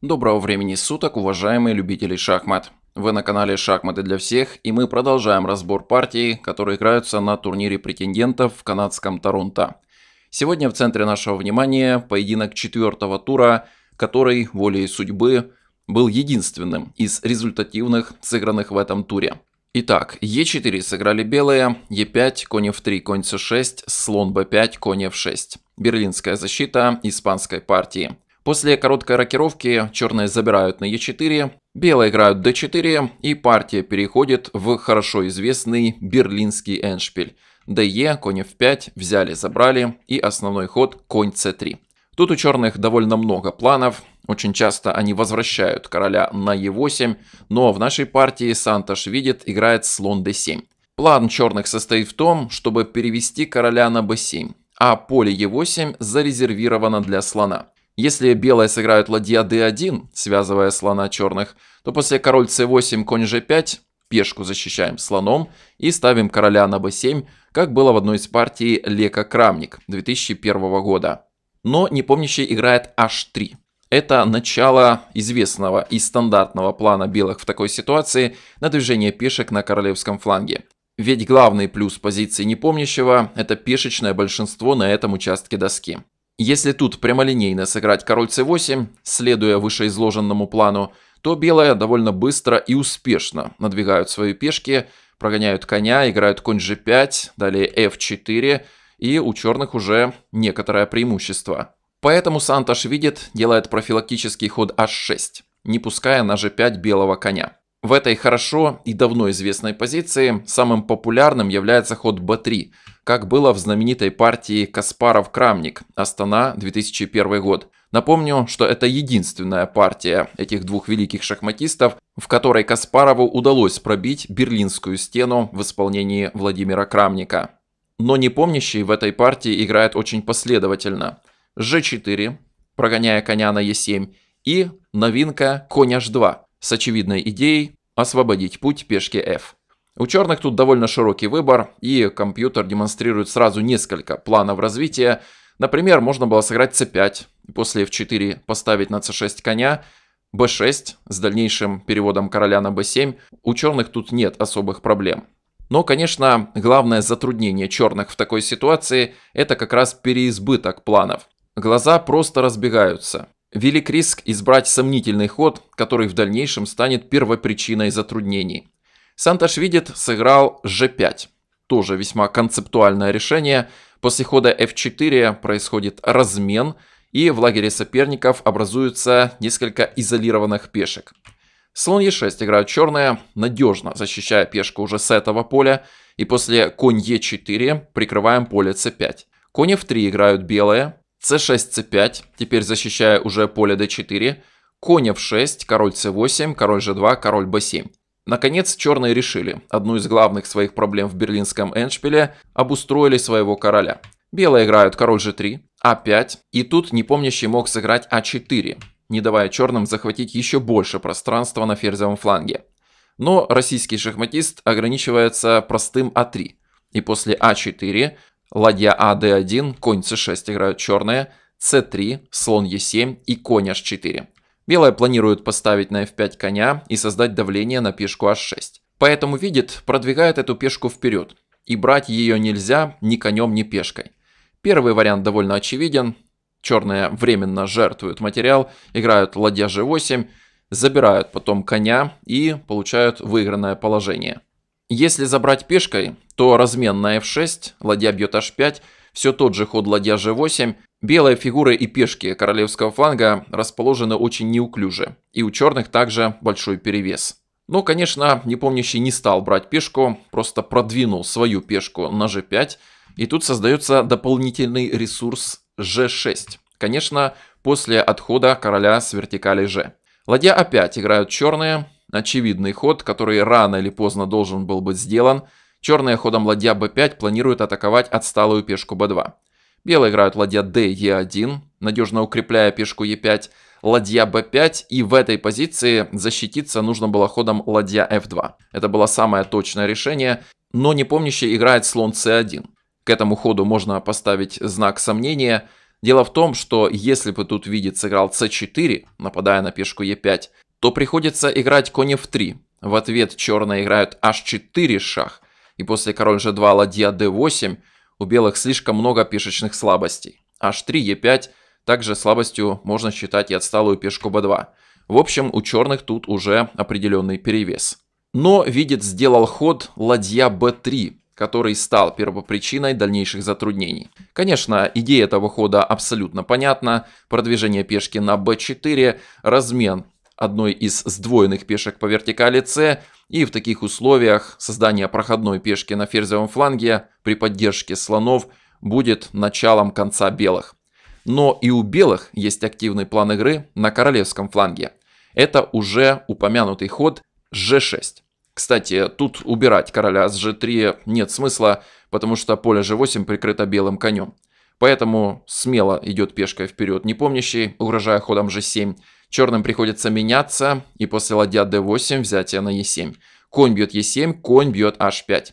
Доброго времени суток, уважаемые любители шахмат. Вы на канале «Шахматы для всех» и мы продолжаем разбор партии, которые играются на турнире претендентов в канадском Торонто. Сегодня в центре нашего внимания поединок четвертого тура, который волей судьбы был единственным из результативных, сыгранных в этом туре. Итак, Е4 сыграли белые, Е5, конь F3, конь c 6 слон B5, конь F6. Берлинская защита испанской партии. После короткой рокировки черные забирают на Е4, белые играют d4 и партия переходит в хорошо известный берлинский эншпиль. ДЕ, конь f5, взяли, забрали и основной ход конь c3. Тут у черных довольно много планов, очень часто они возвращают короля на e8, но в нашей партии Санташ видит, играет слон d7. План черных состоит в том, чтобы перевести короля на b7, а поле e8 зарезервировано для слона. Если белые сыграют ладья d1, связывая слона черных, то после король c8, конь g5, пешку защищаем слоном и ставим короля на b7, как было в одной из партий Лека Крамник 2001 года. Но непомнящий играет h3. Это начало известного и стандартного плана белых в такой ситуации на движение пешек на королевском фланге. Ведь главный плюс позиции непомнящего – это пешечное большинство на этом участке доски. Если тут прямолинейно сыграть король c8, следуя вышеизложенному плану, то белые довольно быстро и успешно надвигают свои пешки, прогоняют коня, играют конь g5, далее f4, и у черных уже некоторое преимущество. Поэтому Санташ видит, делает профилактический ход h6, не пуская на g5 белого коня. В этой хорошо и давно известной позиции самым популярным является ход b3, как было в знаменитой партии Каспаров-Крамник «Астана, 2001 год». Напомню, что это единственная партия этих двух великих шахматистов, в которой Каспарову удалось пробить Берлинскую стену в исполнении Владимира Крамника. Но непомнящий в этой партии играет очень последовательно. g4, прогоняя коня на e7, и новинка конь h2 с очевидной идеей освободить путь пешки f. У черных тут довольно широкий выбор, и компьютер демонстрирует сразу несколько планов развития. Например, можно было сыграть c5, после f4 поставить на c6 коня, b6 с дальнейшим переводом короля на b7. У черных тут нет особых проблем. Но, конечно, главное затруднение черных в такой ситуации – это как раз переизбыток планов. Глаза просто разбегаются. Велик риск избрать сомнительный ход, который в дальнейшем станет первопричиной затруднений. Санташ видит, сыграл g5. Тоже весьма концептуальное решение. После хода f4 происходит размен, и в лагере соперников образуются несколько изолированных пешек. Слон e6 играют черные, надежно защищая пешку уже с этого поля, и после конь e4 прикрываем поле c5. Конь f3 играют белые, c6, c5, теперь защищая уже поле d4, конь f6, король c8, король g2, король b7. Наконец, черные решили. Одну из главных своих проблем в берлинском эндшпиле обустроили своего короля. Белые играют король g3, а5, и тут непомнящий мог сыграть а4, не давая черным захватить еще больше пространства на ферзевом фланге. Но российский шахматист ограничивается простым а3, и после а4 ладья ад1, конь c6 играют черные, c3, слон e7 и конь h4. Белые планируют поставить на f5 коня и создать давление на пешку h6. Поэтому видит, продвигает эту пешку вперед. И брать ее нельзя ни конем, ни пешкой. Первый вариант довольно очевиден. Черные временно жертвуют материал, играют ладья g8, забирают потом коня и получают выигранное положение. Если забрать пешкой, то размен на f6, ладья бьет h5, все тот же ход ладья g8, Белая фигура и пешки королевского фланга расположены очень неуклюже, и у черных также большой перевес. Но, конечно, непомнящий не стал брать пешку, просто продвинул свою пешку на g5, и тут создается дополнительный ресурс g6. Конечно, после отхода короля с вертикали g. Ладья опять играют черные, очевидный ход, который рано или поздно должен был быть сделан. Черные ходом ладья b5 планируют атаковать отсталую пешку b2. Белые играют ладья d, e1, надежно укрепляя пешку e5, ладья b5, и в этой позиции защититься нужно было ходом ладья f2. Это было самое точное решение, но не помнящий играет слон c1. К этому ходу можно поставить знак сомнения. Дело в том, что если бы тут видит сыграл c4, нападая на пешку e5, то приходится играть конь f3. В ответ черные играют h4 шах, и после король g2, ладья d8, у белых слишком много пешечных слабостей. H3, E5, также слабостью можно считать и отсталую пешку B2. В общем, у черных тут уже определенный перевес. Но видит сделал ход ладья b3, который стал первопричиной дальнейших затруднений. Конечно, идея этого хода абсолютно понятна. Продвижение пешки на b4, размен одной из сдвоенных пешек по вертикали c – и в таких условиях создание проходной пешки на ферзевом фланге при поддержке слонов будет началом конца белых. Но и у белых есть активный план игры на королевском фланге. Это уже упомянутый ход g6. Кстати, тут убирать короля с g3 нет смысла, потому что поле g8 прикрыто белым конем. Поэтому смело идет пешка вперед не непомнящий, угрожая ходом g7. Черным приходится меняться, и после ладья d8 взятие на e7. Конь бьет e7, конь бьет h5.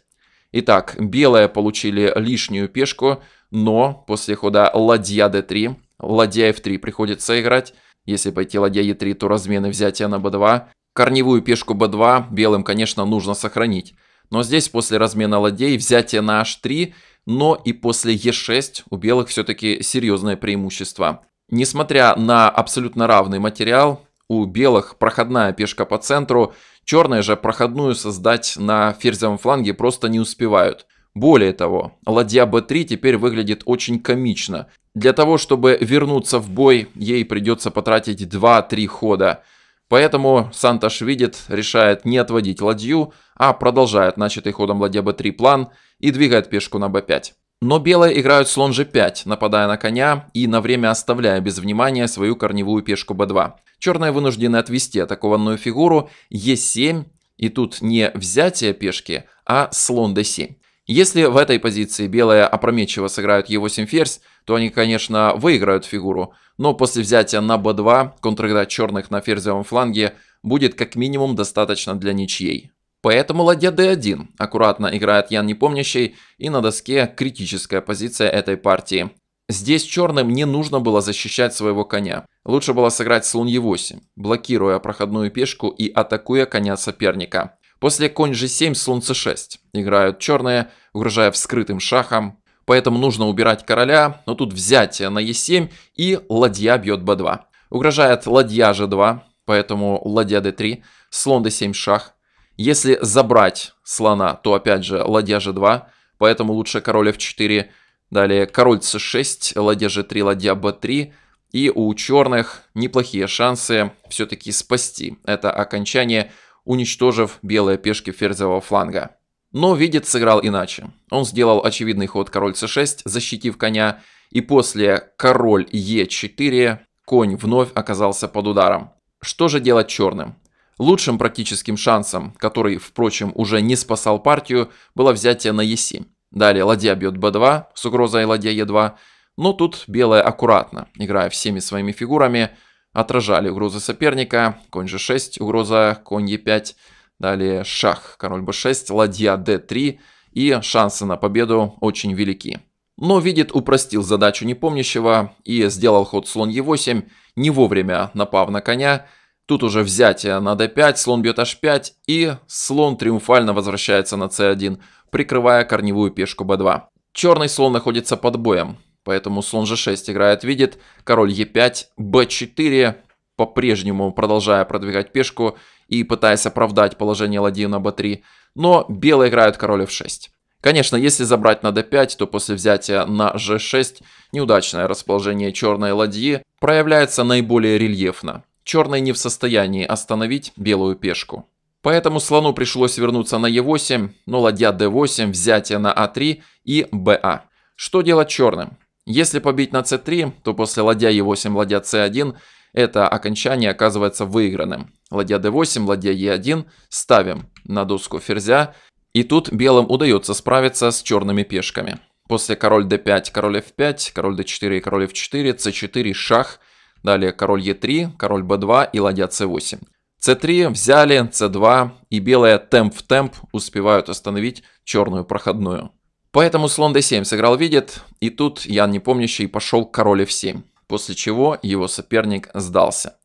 Итак, белые получили лишнюю пешку, но после хода ладья d3, ладья f3 приходится играть. Если пойти ладья e3, то размены взятия на b2. Корневую пешку b2 белым, конечно, нужно сохранить. Но здесь после размена ладей взятие на h3, но и после e6 у белых все-таки серьезное преимущество. Несмотря на абсолютно равный материал, у белых проходная пешка по центру, черные же проходную создать на ферзевом фланге просто не успевают. Более того, ладья b3 теперь выглядит очень комично. Для того, чтобы вернуться в бой, ей придется потратить 2-3 хода. Поэтому Санташ видит, решает не отводить ладью, а продолжает начатый ходом ладья b3 план и двигает пешку на b5. Но белые играют слон g5, нападая на коня и на время оставляя без внимания свою корневую пешку b2. Черные вынуждены отвести атакованную фигуру e7, и тут не взятие пешки, а слон d7. Если в этой позиции белые опрометчиво сыграют e8 ферзь, то они, конечно, выиграют фигуру, но после взятия на b2 контр черных на ферзевом фланге будет как минимум достаточно для ничьей. Поэтому ладья d1, аккуратно играет Ян Непомнящий, и на доске критическая позиция этой партии. Здесь черным не нужно было защищать своего коня. Лучше было сыграть слон e8, блокируя проходную пешку и атакуя коня соперника. После конь g7, слон c6. Играют черные, угрожая вскрытым шахом. Поэтому нужно убирать короля, но тут взятие на e7 и ладья бьет b2. Угрожает ладья g2, поэтому ладья d3, слон d7 шах. Если забрать слона, то опять же ладья g2, поэтому лучше король f4. Далее король c6, ладья g3, ладья b3. И у черных неплохие шансы все-таки спасти это окончание, уничтожив белые пешки ферзевого фланга. Но Видит сыграл иначе. Он сделал очевидный ход король c6, защитив коня, и после король e4 конь вновь оказался под ударом. Что же делать черным? Лучшим практическим шансом, который, впрочем, уже не спасал партию, было взятие на е7. Далее ладья бьет b2 с угрозой ладья e2, но тут белая аккуратно, играя всеми своими фигурами, отражали угрозы соперника, конь g6, угроза конь e5, далее шах, король b6, ладья d3 и шансы на победу очень велики. Но видит упростил задачу непомнящего и сделал ход слон e8, не вовремя напав на коня, Тут уже взятие на d5, слон бьет h5 и слон триумфально возвращается на c1, прикрывая корневую пешку b2. Черный слон находится под боем, поэтому слон g6 играет видит, король e5, b4, по-прежнему продолжая продвигать пешку и пытаясь оправдать положение ладьи на b3, но белые играют король f6. Конечно, если забрать на d5, то после взятия на g6 неудачное расположение черной ладьи проявляется наиболее рельефно черный не в состоянии остановить белую пешку. Поэтому слону пришлось вернуться на Е8, но ладья d8, взятие на А3 и БА. Что делать черным? Если побить на c3, то после ладья e8, ладья c1, это окончание оказывается выигранным. Ладья d8, ладья e1, ставим на доску ферзя, и тут белым удается справиться с черными пешками. После король d5, король f5, король d4 и король f4, c4, шах – Далее король Е3, король Б2 и ладья c 8 c 3 взяли, c 2 и белые темп в темп успевают остановить черную проходную. Поэтому слон d7 сыграл видит, и тут Ян Непомнящий пошел к король f7, после чего его соперник сдался.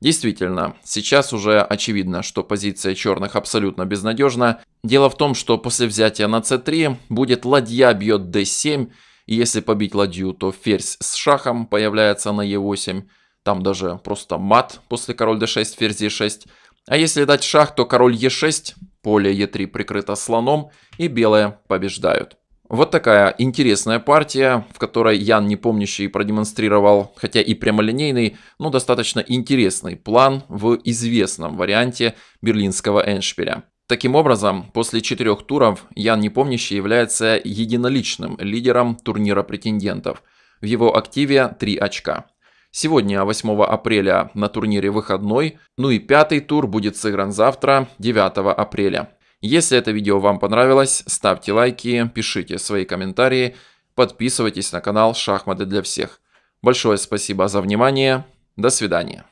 Действительно, сейчас уже очевидно, что позиция черных абсолютно безнадежна. Дело в том, что после взятия на c3 будет ладья бьет d7, и если побить ладью, то ферзь с шахом появляется на e8, там даже просто мат после король d6, ферзь e6. А если дать шах, то король e6, поле e3 прикрыто слоном, и белые побеждают. Вот такая интересная партия, в которой Ян Непомнящий продемонстрировал, хотя и прямолинейный, но достаточно интересный план в известном варианте берлинского эндшпиля. Таким образом, после четырех туров Ян Непомнящий является единоличным лидером турнира претендентов. В его активе 3 очка. Сегодня, 8 апреля, на турнире выходной. Ну и пятый тур будет сыгран завтра, 9 апреля. Если это видео вам понравилось, ставьте лайки, пишите свои комментарии, подписывайтесь на канал «Шахматы для всех». Большое спасибо за внимание. До свидания.